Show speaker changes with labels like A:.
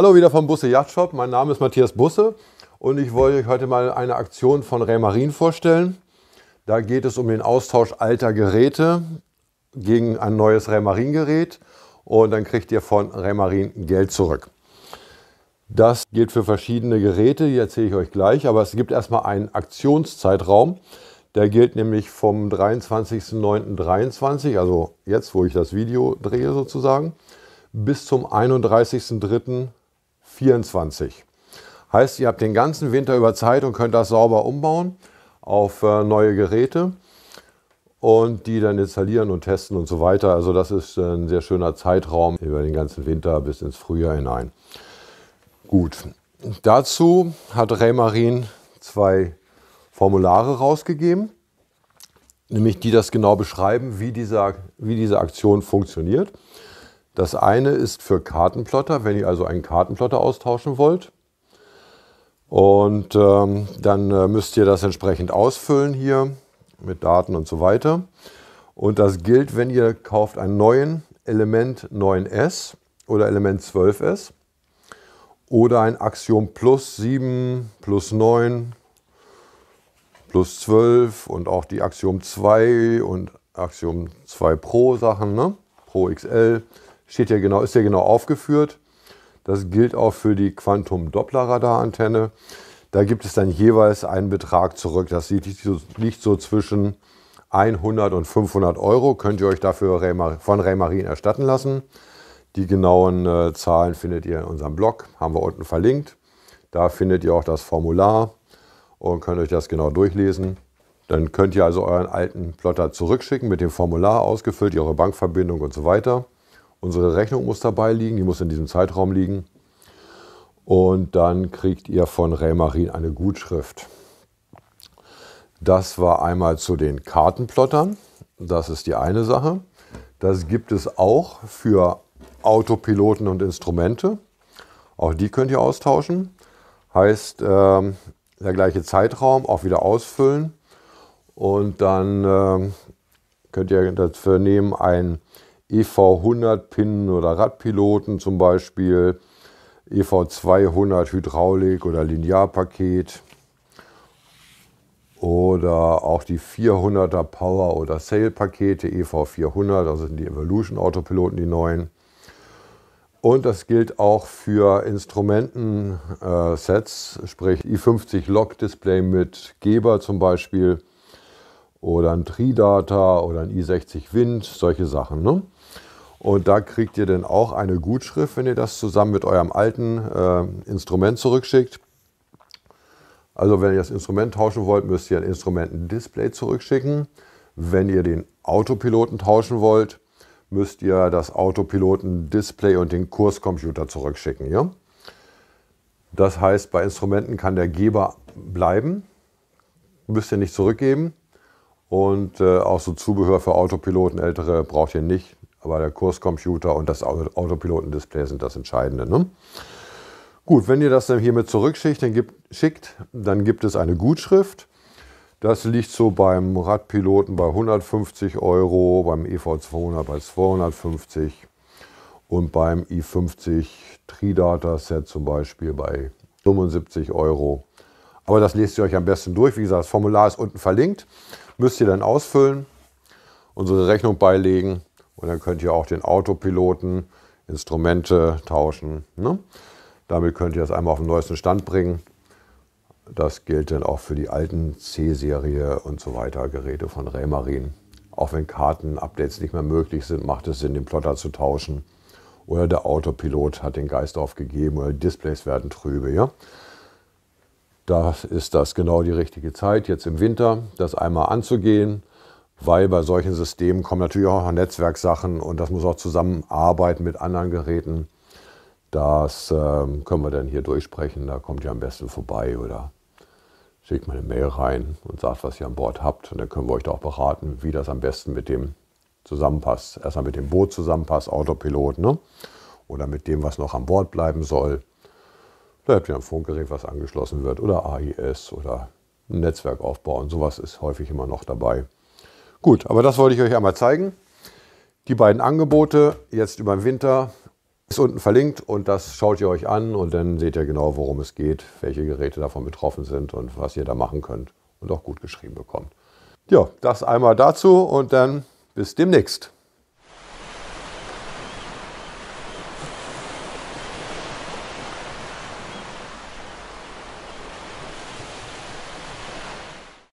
A: Hallo wieder vom Busse Yachtshop. Mein Name ist Matthias Busse und ich wollte euch heute mal eine Aktion von Remarin vorstellen. Da geht es um den Austausch alter Geräte gegen ein neues Remarin-Gerät und dann kriegt ihr von Remarin Geld zurück. Das gilt für verschiedene Geräte, die erzähle ich euch gleich, aber es gibt erstmal einen Aktionszeitraum. Der gilt nämlich vom 23.09.23, also jetzt, wo ich das Video drehe sozusagen, bis zum 31.03. 24. Heißt, ihr habt den ganzen Winter über Zeit und könnt das sauber umbauen auf äh, neue Geräte und die dann installieren und testen und so weiter. Also das ist äh, ein sehr schöner Zeitraum über den ganzen Winter bis ins Frühjahr hinein. Gut, dazu hat Raymarin zwei Formulare rausgegeben, nämlich die das genau beschreiben, wie diese, wie diese Aktion funktioniert. Das eine ist für Kartenplotter, wenn ihr also einen Kartenplotter austauschen wollt. Und ähm, dann äh, müsst ihr das entsprechend ausfüllen hier mit Daten und so weiter. Und das gilt, wenn ihr kauft einen neuen Element 9S oder Element 12S oder ein Axiom Plus 7, Plus 9, Plus 12 und auch die Axiom 2 und Axiom 2 Pro Sachen, ne? Pro XL steht ja genau, ist ja genau aufgeführt. Das gilt auch für die Quantum-Doppler-Radarantenne. Da gibt es dann jeweils einen Betrag zurück. Das liegt so zwischen 100 und 500 Euro. Könnt ihr euch dafür von Raymarin erstatten lassen. Die genauen äh, Zahlen findet ihr in unserem Blog, haben wir unten verlinkt. Da findet ihr auch das Formular und könnt euch das genau durchlesen. Dann könnt ihr also euren alten Plotter zurückschicken mit dem Formular ausgefüllt, eure Bankverbindung und so weiter. Unsere Rechnung muss dabei liegen, die muss in diesem Zeitraum liegen. Und dann kriegt ihr von Raymarin eine Gutschrift. Das war einmal zu den Kartenplottern. Das ist die eine Sache. Das gibt es auch für Autopiloten und Instrumente. Auch die könnt ihr austauschen. Heißt, äh, der gleiche Zeitraum auch wieder ausfüllen. Und dann äh, könnt ihr dafür nehmen ein EV100-Pinnen oder Radpiloten zum Beispiel, EV200 Hydraulik oder Linearpaket oder auch die 400er Power oder Sail Pakete EV400, also sind die Evolution Autopiloten, die neuen. Und das gilt auch für Instrumentensets, äh, sprich i50 Lock Display mit Geber zum Beispiel oder ein Tridata oder ein i60 Wind, solche Sachen. Ne? Und da kriegt ihr dann auch eine Gutschrift, wenn ihr das zusammen mit eurem alten äh, Instrument zurückschickt. Also wenn ihr das Instrument tauschen wollt, müsst ihr ein Instrumentendisplay zurückschicken. Wenn ihr den Autopiloten tauschen wollt, müsst ihr das Autopiloten-Display und den Kurscomputer zurückschicken. Ja? Das heißt, bei Instrumenten kann der Geber bleiben, müsst ihr nicht zurückgeben. Und äh, auch so Zubehör für Autopiloten, ältere braucht ihr nicht. Aber der Kurscomputer und das Autopilotendisplay sind das Entscheidende. Ne? Gut, wenn ihr das dann hiermit zurückschickt, dann gibt, schickt, dann gibt es eine Gutschrift. Das liegt so beim Radpiloten bei 150 Euro, beim EV200 bei 250 und beim i50 Tridata Set zum Beispiel bei 75 Euro. Aber das lest ihr euch am besten durch. Wie gesagt, das Formular ist unten verlinkt. Müsst ihr dann ausfüllen, unsere Rechnung beilegen und dann könnt ihr auch den Autopiloten, Instrumente tauschen. Ne? Damit könnt ihr das einmal auf den neuesten Stand bringen. Das gilt dann auch für die alten C-Serie und so weiter Geräte von Raymarine. Auch wenn Karten-Updates nicht mehr möglich sind, macht es Sinn, den Plotter zu tauschen. Oder der Autopilot hat den Geist aufgegeben oder die Displays werden trübe. Ja? Da ist das genau die richtige Zeit, jetzt im Winter, das einmal anzugehen, weil bei solchen Systemen kommen natürlich auch Netzwerksachen und das muss auch zusammenarbeiten mit anderen Geräten. Das äh, können wir dann hier durchsprechen, da kommt ihr am besten vorbei oder schickt mal eine Mail rein und sagt, was ihr an Bord habt. Und dann können wir euch da auch beraten, wie das am besten mit dem zusammenpasst. Erstmal mit dem Boot zusammenpasst, Autopilot, ne? oder mit dem, was noch an Bord bleiben soll. Da habt ihr ein Funkgerät, was angeschlossen wird oder AIS oder ein Netzwerk aufbauen. Sowas ist häufig immer noch dabei. Gut, aber das wollte ich euch einmal zeigen. Die beiden Angebote jetzt über den Winter ist unten verlinkt und das schaut ihr euch an und dann seht ihr genau, worum es geht, welche Geräte davon betroffen sind und was ihr da machen könnt und auch gut geschrieben bekommt. Ja, das einmal dazu und dann bis demnächst.